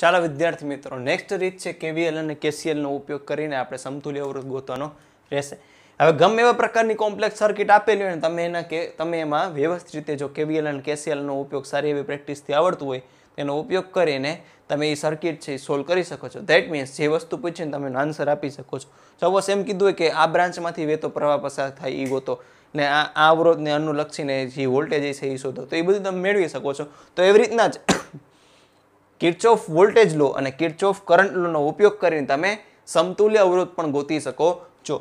ચાલો વિદ્યાર્થી મિત્રો નેક્સ્ટ રીત છે કેવીએલ અને કેસીએલનો ઉપયોગ કરીને આપણે સમતુલ્ય અવરોધ ગોતવાનો રહેશે હવે ગમે એવા પ્રકારની કોમ્પ્લેક્સ સર્કિટ આપેલી હોય ને તમે એના કે તમે એમાં વ્યવસ્થિત રીતે જો કેવીએલ અને કેસીએલનો ઉપયોગ સારી એવી પ્રેક્ટિસથી આવડતું હોય એનો ઉપયોગ કરીને તમે એ સર્કિટ છે એ સોલ્વ કરી શકો છો ધેટ મીન્સ જે વસ્તુ પૂછીને તમે આન્સર આપી શકો છો સપોઝ એમ કીધું કે આ બ્રાન્ચમાંથી વેતો પ્રવાહ પસાર થાય એ ગોતો ને આ આ અવરોધને અનુલક્ષીને જે વોલ્ટેજ છે એ શોધો તો એ બધું તમે મેળવી શકો છો તો એવી રીતના જ કિર્ચોફ વોલ્ટેજ લો અને કિર્ચોફ કરંટ લોનો ઉપયોગ કરીને તમે સમતુલ્ય અવરોધ પણ ગોતી શકો છો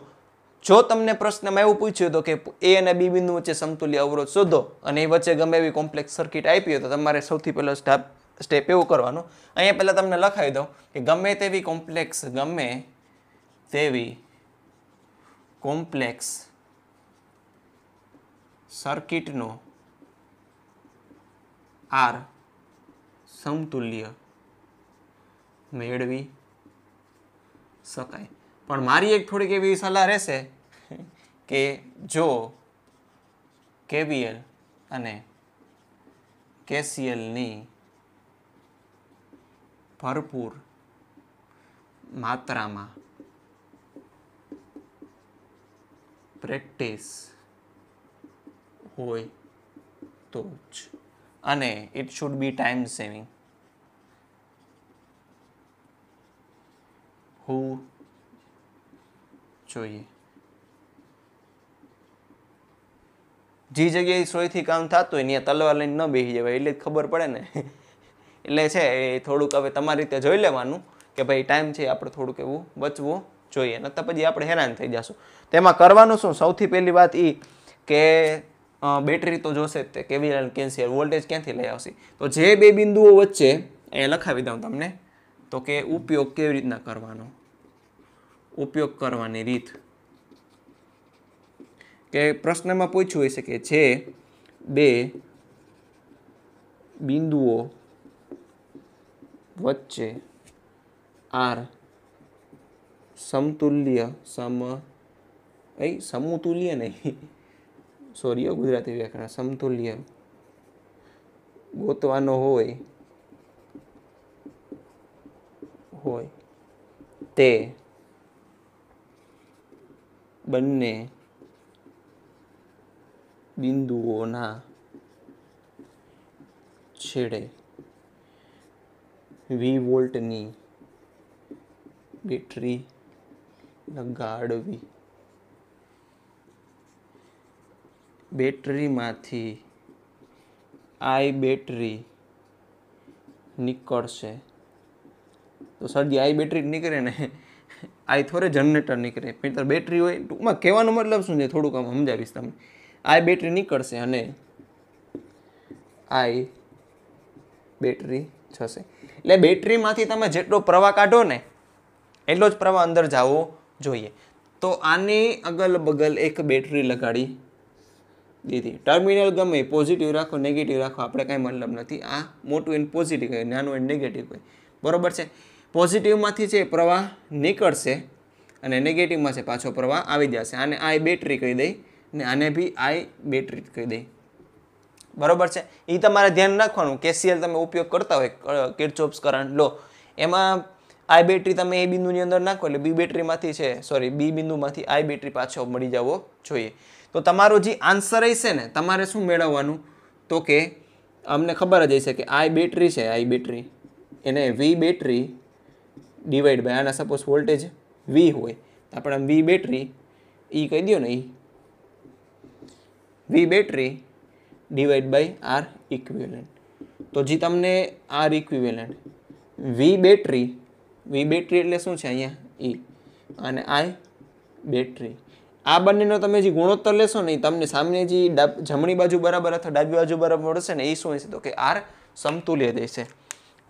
જો તમને પ્રશ્નમાં એવું પૂછ્યું હતું કે એ અને બી બિંદુ વચ્ચે સમતુલ્ય અવરોધ શોધો અને એ વચ્ચે ગમે એવી કોમ્પ્લેક્સ સર્કિટ આપી હોય તો તમારે સૌથી પહેલો સ્ટેપ સ્ટેપ એવું કરવાનું અહીંયા પહેલાં તમને લખાવી દઉં કે ગમે તેવી કોમ્પ્લેક્સ ગમે તેવી કોમ્પ્લેક્સ સર્કિટનો આર સમતુલ્ય મેળવી શકાય પણ મારી એક થોડીક એવી સલાહ રહેશે કે જો કેબીએલ અને કેસીએલની ભરપૂર માત્રામાં પ્રેક્ટિસ હોય તો જ અને it should be time saving હોવું જોઈએ જે જગ્યાએ સોયથી કામ થતું હોય ત્યાં તલવાર લઈને ન બેસી જવાય એટલે ખબર પડે ને એટલે છે એ થોડુંક હવે તમારી રીતે જોઈ લેવાનું કે ભાઈ ટાઈમ છે આપણે થોડુંક એવું બચવું જોઈએ નતર પછી આપણે હેરાન થઈ જશું તેમાં કરવાનું શું સૌથી પહેલી વાત એ કે બેટરી તો જોશે તે કેવી કેન્સર વોલ્ટેજ ક્યાંથી લઈ આવશે તો જે બે બિંદુઓ વચ્ચે એ લખાવી દઉં તમને તો કે ઉપયોગ કેવી રીતના કરવાનો ઉપયોગ કરવાની રીત કે પ્રશ્નમાં પૂછ્યું હોય શકે છે બે બિંદુઓ વચ્ચે આર સમતુલ્ય સમ એ સમતુલ્ય નહીં સોરી ગુજરાતી વ્યાકરણ સમતુલ્ય ગોતવાનો હોય હોય તે બંને બિંદુઓના છેડે વી વોલ્ટની બેટરી લગાડવી બેટરીમાંથી આઈ બેટરી નીકળશે તો સરજી આઈ બેટરી નીકળે ને આઈ થોડે જનરેટર નીકળે પેટર બેટરી હોય ટૂંકમાં કહેવાનો મતલબ શું છે થોડુંક આમ સમજાવીશ તમે આઈ બેટરી નીકળશે અને આઈ બેટરી થશે એટલે બેટરીમાંથી તમે જેટલો પ્રવાહ કાઢો ને એટલો જ પ્રવાહ અંદર જવો જોઈએ તો આની અગલ બગલ એક બેટરી લગાડી દીધી ટર્મિનલ ગમે પોઝિટિવ રાખો નેગેટિવ રાખો આપણે કાંઈ મતલબ નથી આ મોટું એન્ડ પોઝિટિવ હોય નાનું એન્ડ નેગેટિવ હોય બરાબર છે પોઝિટિવમાંથી જે પ્રવાહ નીકળશે અને નેગેટિવમાં છે પાછો પ્રવાહ આવી જશે આને આઈ બેટરી કહી દઈ ને આને બી આઈ બેટરી કહી દઈ બરાબર છે એ તમારે ધ્યાન રાખવાનું કેસીએલ તમે ઉપયોગ કરતા હોય કિડચોપ્સ કરંટ લો એમાં આઈ બેટરી તમે એ બિંદુની અંદર નાખો એટલે બી બેટરીમાંથી છે સોરી બી બિંદુમાંથી આઈ બેટરી પાછો મળી જવો જોઈએ તો તમારો જે આન્સર હશે ને તમારે શું મેળવવાનું તો કે અમને ખબર જ હશે કે આઈ બેટરી છે આઈ બેટરી એને વી બેટરી ડિવાઈડ બાય આના સપોઝ વોલ્ટેજ વી હોય તો આપણે વી બેટરી એ કહી દો ને એ V battery divide by R equivalent તો જે તમને R equivalent V battery V battery એટલે શું છે અહીંયા ઈ e. અને આઈ બેટરી આ બંનેનો તમે જે ગુણોત્તર લેશો ને એ તમને સામે જે જમણી બાજુ બરાબર અથવા ડાબી બાજુ બરાબર મળશે ને એ શું હશે તો કે આર સમતુલ્ય દેશે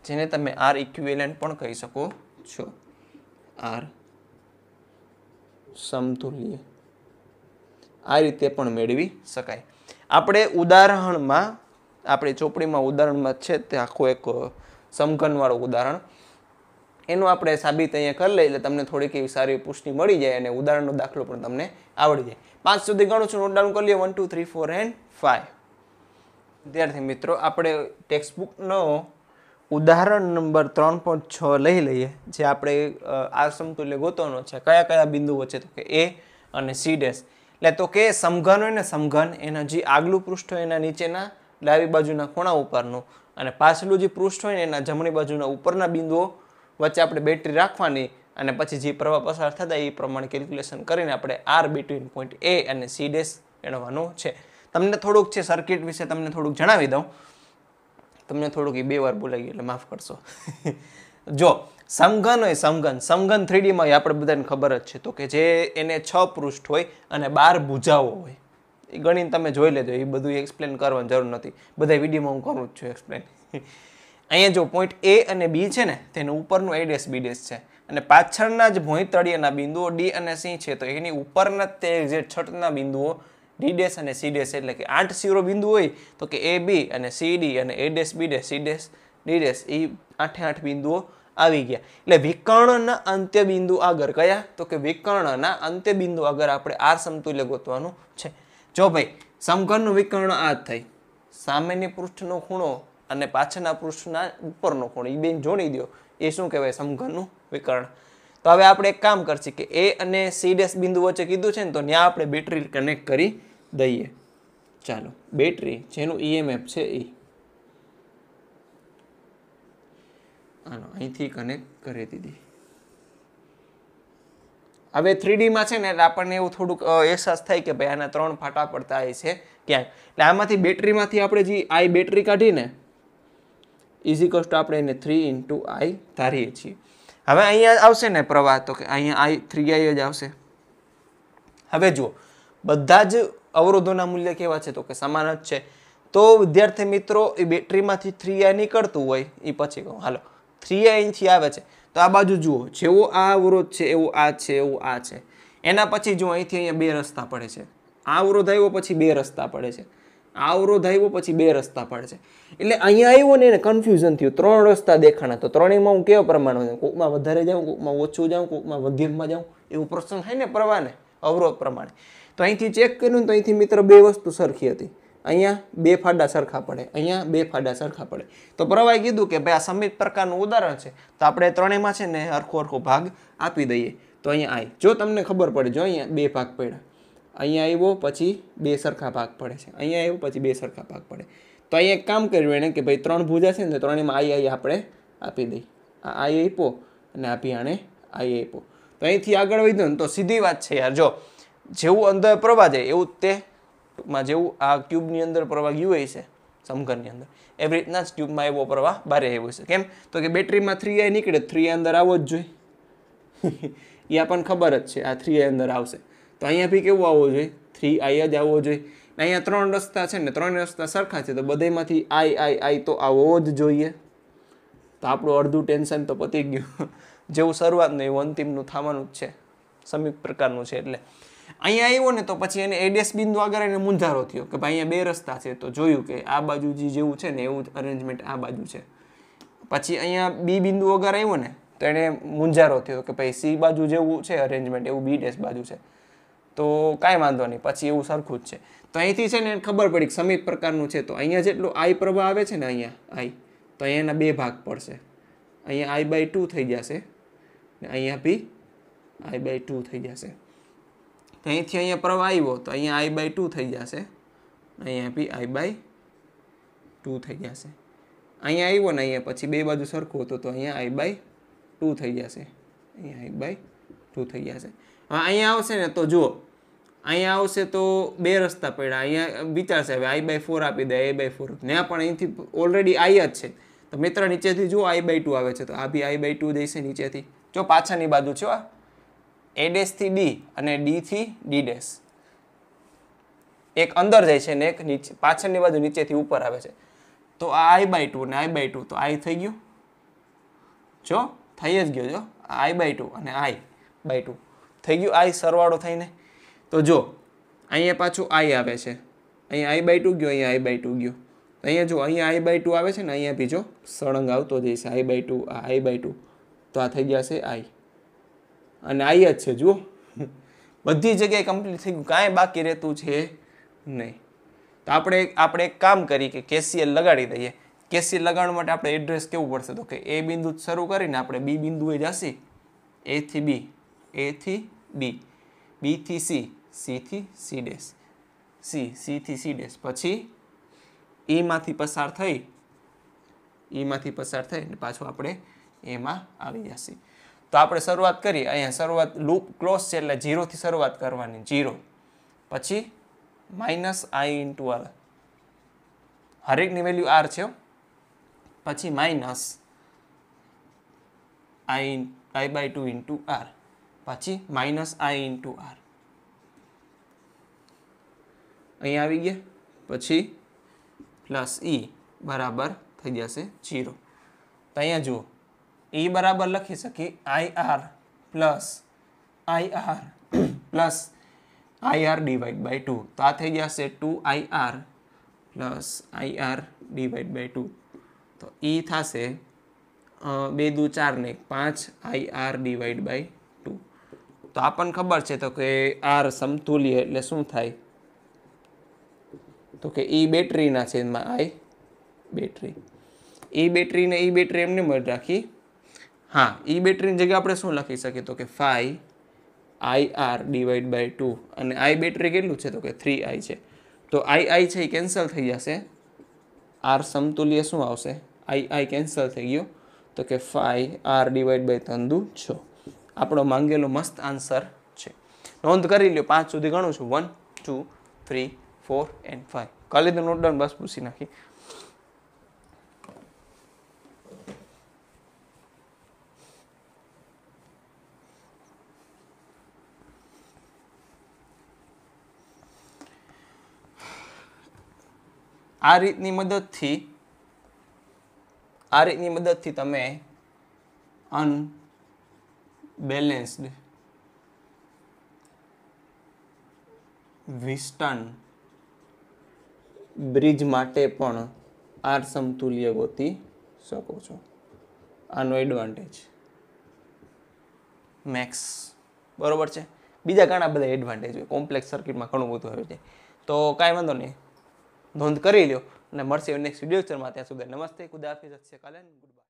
જેને તમે આર ઇક્વિવેલન્ટ પણ કહી શકો উচ্চ આર સમતુલ્ય આ રીતે પણ મેળવી શકાય આપણે ઉદાહરણમાં આપણે ચોપડીમાં ઉદાહરણમાં છે તે આખું એક સમઘનવાળું ઉદાહરણ એનું આપણે સાબિત અહીંયા કરી લઈએ એટલે તમને થોડીક એવી સારી પુષ્ટિ મળી જાય અને ઉદાહરણનો દાખલો પણ તમને આવડી જાય પાંચ સુધી ગણું છું નોટ ડાઉન કરી લઈએ one two three four and five ત્યારથી મિત્રો આપણે ટેક્સ્ટબુકનો ઉદાહરણ નંબર ત્રણ પોઈન્ટ છ લઈ લઈએ જે આપણે આ સમતુલ્ય ગોતવાનો છે કયા કયા બિંદુ વચ્ચે તો કે એ અને સી ડેસ એટલે તો કે સમઘન હોય ને સમઘન એના જે આગલું પૃષ્ઠ હોય એના નીચેના ડાબી બાજુના ખૂણા ઉપરનું અને પાછલું જે પૃષ્ઠ હોય ને એના જમણી બાજુના ઉપરના બિંદુઓ વચ્ચે આપણે બેટરી રાખવાની અને પછી જે પ્રવાહ પસાર થતા એ પ્રમાણે કેલ્ક્યુલેશન કરીને આપણે આર બિટવીન પોઈન્ટ એ અને સી ડેશ મેળવવાનું છે તમને થોડુંક છે સર્કિટ વિશે તમને થોડુંક જણાવી દઉં તમને થોડુંક એ બે વાર બોલાવી એટલે માફ કરશો જો સમઘન હોય સમઘન સમઘન થ્રીડીમાં આપણે બધાને ખબર જ છે તો કે જે એને છ પૃષ્ઠ હોય અને બાર ભૂજાઓ હોય એ ગણીને તમે જોઈ લેજો એ બધું એક્સપ્લેન કરવાની જરૂર નથી બધા વિડીયોમાં હું કરું જ છું એક્સપ્લેન અહીંયા જો પોઈન્ટ એ અને બી છે ને તેનું ઉપરનું એ ડેસ બી ડેસ છે અને પાછળના જ ભોંય બિંદુઓ ડી અને સી છે તો એની ઉપરના તે જે છઠના બિંદુઓ ડી ડેશ અને સી ડેશ એટલે કે આઠ શિરોબિંદુ હોય તો કે એ બી અને સી ડી અને A dash B dash C dash D dash એ આઠે આઠ બિંદુઓ આવી ગયા એટલે વિકર્ણના અંત્ય બિંદુ આગળ કયા તો કે વિકર્ણના અંત્ય બિંદુ આગળ આપણે આર સમતુલ્ય ગોતવાનું છે જો ભાઈ સમઘનનું વિકર્ણ આ થઈ સામેની પૃષ્ઠનો ખૂણો અને પાછળના પૃષ્ઠના ઉપરનો ખૂણો એ બેન જોડી દો એ શું કહેવાય સમઘનનું વિકર્ણ તો હવે આપણે એક કામ કરશું કે એ અને સી ડેશ બિંદુ વચ્ચે કીધું છે ને તો ત્યાં આપણે બેટરી કનેક્ટ કરી દઈએ ચાલો બેટરી જેનું ઈએમએફ e છે એ આનો અહીંથી કનેક્ટ કરી દીધી હવે થ્રીડીમાં છે ને એટલે આપણને એવું થોડુંક અહેસાસ થાય કે ભાઈ આના ત્રણ ફાટા પડતા એ છે ક્યાંય એટલે આમાંથી બેટરીમાંથી આપણે જે આઈ બેટરી કાઢીને ઇઝીકલ્સ ટુ આપણે એને થ્રી ઇન્ટુ આઈ ધારીએ છીએ હવે અહીંયા આવશે ને પ્રવાહ તો કે અહીંયા આઈ થ્રી આઈ જ આવશે હવે જુઓ બધા જ અવરોધોના મૂલ્ય કેવા છે તો કે સમાન જ છે તો વિદ્યાર્થી મિત્રો એ બેટરીમાંથી થ્રી આઈ નીકળતું હોય એ પછી કહું હાલો થ્રી આઈ અહીંથી આવે છે તો આ બાજુ જુઓ જેવો આ અવરોધ છે એવું આ છે એવું આ છે એના પછી જો અહીંથી અહીંયા બે રસ્તા પડે છે આ અવરોધ આવ્યો પછી બે રસ્તા પડે છે આ અવરોધ આવ્યો પછી બે રસ્તા પડે છે એટલે અહીંયા આવ્યો ને એને કન્ફ્યુઝન થયું ત્રણ રસ્તા દેખાણા તો ત્રણેયમાં હું કેવા પ્રમાણે જાઉં કોકમાં વધારે જાઉં કોકમાં ઓછું જાઉં કોકમાં મધ્યમમાં જાઉં એવું પ્રસંગ થાય ને પ્રવાહને અવરોધ પ્રમાણે તો અહીંથી ચેક કર્યું તો અહીંથી મિત્ર બે વસ્તુ સરખી હતી અહીંયા બે ફાડા સરખા પડે અહીંયા બે ફાડા સરખા પડે તો પ્રવાહી કીધું કે ભાઈ આ સમિત પ્રકારનું ઉદાહરણ છે તો આપણે ત્રણેયમાં છે ને અરખો અરખો ભાગ આપી દઈએ તો અહીંયા આવી જો તમને ખબર પડે જો અહીંયા બે ભાગ પડ્યા અહીંયા આવ્યો પછી બે સરખા ભાગ પડે છે અહીંયા આવ્યો પછી બે સરખા ભાગ પડે તો અહીંયા એક કામ કર્યું એણે કે ભાઈ ત્રણ ભૂજા છે ને તો ત્રણેયમાં આઈ આઈ આપણે આપી દઈ આ આઈ આપો અને આપી આણે આઈ આપો તો અહીંથી આગળ વધ્યો ને તો સીધી વાત છે યાર જો જેવું અંદર પ્રવાહ જાય એવું તે માં જેવું આ ક્યુબની અંદર પ્રવાહ ગયું હોય છે સમઘરની અંદર એવી રીતના જ ક્યુબમાં એવો પ્રવાહ બહાર આવ્યો છે કેમ તો કે બેટરીમાં થ્રી આઈ નીકળે થ્રી અંદર આવવો જ જોઈએ એ આપણને ખબર જ છે આ થ્રી આઈ અંદર આવશે તો અહીંયા બી કેવું આવવું જોઈએ થ્રી આઈ જ આવવો જોઈએ અહીંયા ત્રણ રસ્તા છે ને ત્રણ રસ્તા સરખા છે તો બધેમાંથી આઈ આઈ આઈ તો આવવો જ જોઈએ તો આપણું અડધું ટેન્શન તો પતી ગયું જેવું શરૂઆતનું એવું અંતિમનું થાવાનું જ છે સમીપ પ્રકારનું છે એટલે અહીંયા આવ્યો ને તો પછી એને એડેસ બિંદુ આગળ એને મૂંઝારો થયો કે ભાઈ અહીંયા બે રસ્તા છે તો જોયું કે આ બાજુ જે જેવું છે ને એવું જ અરેન્જમેન્ટ આ બાજુ છે પછી અહીંયા બી બિંદુ વગર આવ્યો ને તો એને મૂંઝારો થયો કે ભાઈ સી બાજુ જેવું છે અરેન્જમેન્ટ એવું બી ડેસ બાજુ છે તો કાંઈ વાંધો નહીં પછી એવું સરખું જ છે તો અહીંથી છે ને એને ખબર પડી કે સમિત પ્રકારનું છે તો અહીંયા જેટલું આઈ પ્રવાહ આવે છે ને અહીંયા આઈ તો અહીંયા એના બે ભાગ પડશે અહીંયા આઈ બાય ટુ થઈ જશે ને અહીંયા બી આઈ બાય ટુ થઈ જશે તો અહીંથી અહીંયા પ્રવાહ આવ્યો તો અહીંયા આઈ બાય ટુ થઈ જશે અહીંયા બી આઈ બાય ટુ થઈ જશે અહીંયા આવ્યો ને અહીંયા પછી બે બાજુ સરખું હતું તો અહીંયા આઈ બાય ટુ થઈ જશે અહીંયા આઈ બાય ટુ થઈ જશે હવે અહીંયા આવશે ને તો જુઓ અહીંયા આવશે તો બે રસ્તા પડ્યા અહીંયા વિચારશે હવે આઈ બાય ફોર આપી દે એ બાય ફોર ને પણ અહીંથી ઓલરેડી આઈ જ છે તો મિત્ર નીચેથી જુઓ આઈ બાય ટુ આવે છે તો આ બી આઈ બાય ટુ જઈશે નીચેથી જો પાછળની બાજુ છે આ એ ડેશથી ડી અને ડીથી ડી ડેશ એક અંદર જાય છે ને એક નીચે પાછળની બાજુ નીચેથી ઉપર આવે છે તો આ આઈ બાય ટુ ને આઈ બાય ટુ તો આઈ થઈ ગયું જો થઈ જ ગયો જો આઈ બાય ટુ અને આઈ બાય ટુ થઈ ગયું આઈ સરવાળો થઈને તો જો અહીંયા પાછું આઈ આવે છે અહીંયા આઈ બાય ટુ ગયો અહીંયા આઈ બાય ટુ ગયો અહીંયા જો અહીંયા આઈ બાય ટુ આવે છે ને અહીંયા બીજો સળંગ આવતો જાય છે આઈ બાય ટુ આ આઈ બાય ટુ તો આ થઈ ગયા છે આઈ અને આઈ જ છે જુઓ બધી જગ્યાએ કમ્પ્લીટ થઈ ગયું કાંઈ બાકી રહેતું છે નહીં તો આપણે આપણે એક કામ કરીએ કે કેસીએલ લગાડી દઈએ કેસીએલ લગાડવા માટે આપણે એડ્રેસ કેવું પડશે તો કે એ બિંદુ શરૂ કરીને આપણે બી બિંદુએ જશી એથી બી એથી બી બીથી સી સીથી સી ડેશ સી સીથી સી ડેસ પછી ઈમાંથી e પસાર થઈ ઈમાંથી e પસાર થઈ અને પાછું આપણે એમાં આવી જશે તો આપણે શરૂઆત કરીએ અહીંયા શરૂઆત લૂપ ક્લોઝ છે એટલે જીરોથી શરૂઆત કરવાની જીરો પછી માઇનસ આઈ ઇન્ટુ આર હરેકની વેલ્યુ આર છે પછી minus I I by two into R પછી માઇનસ આઈ ઇન્ટુ આર અહીં આવી ગયા પછી પ્લસ ઈ e બરાબર થઈ જશે જીરો તો અહીંયા જુઓ એ બરાબર લખી શકીએ I R plus I R plus I R divide by two તો આ થઈ જશે two I R plus I R divide by two તો એ થશે બે દુ ચાર ને પાંચ I R divide by two તો આ પણ ખબર છે તો કે આર સમતુલ્ય એટલે શું થાય તો કે એ બેટરીના છે એમાં આઈ બેટરી એ બેટરીને એ બેટરી એમને મળી રાખી હા ઈ બેટરીની જગ્યાએ આપણે શું લખી શકીએ તો કે phi I R divide by two અને આઈ બેટરી કેટલું છે તો કે થ્રી આઈ છે તો આઈ આઈ છે એ કેન્સલ થઈ જશે આર સમતુલ્ય શું આવશે આઈ આઈ કેન્સલ થઈ ગયો તો કે ફાઈ આર ડિવાઈડ બાય તંદુ છ આપણો માંગેલો મસ્ત આન્સર છે નોંધ કરી લ્યો પાંચ સુધી ગણું છું one two three four and five કાલે તો નોટ ડાઉન બસ પૂછી નાખી આ રીતની મદદથી આ રીતની મદદથી તમે અનબેલેન્સ્ડ વિસ્ટન બ્રિજ માટે પણ આર સમતુલ્ય ગોતી શકો છો આનો એડવાન્ટેજ મેક્સ બરોબર છે બીજા ઘણા બધા એડવાન્ટેજ હોય કોમ્પ્લેક્સ સર્કિટમાં ઘણું બધું હોય છે તો કાંઈ વાંધો નહીં નોંધ કરી લ્યો અને મળશે નેક્સ્ટ વિડીયો લેક્ચરમાં ત્યાં સુધી નમસ્તે ખુદા હાફિઝ અક્ષકાલન ગુડ બાય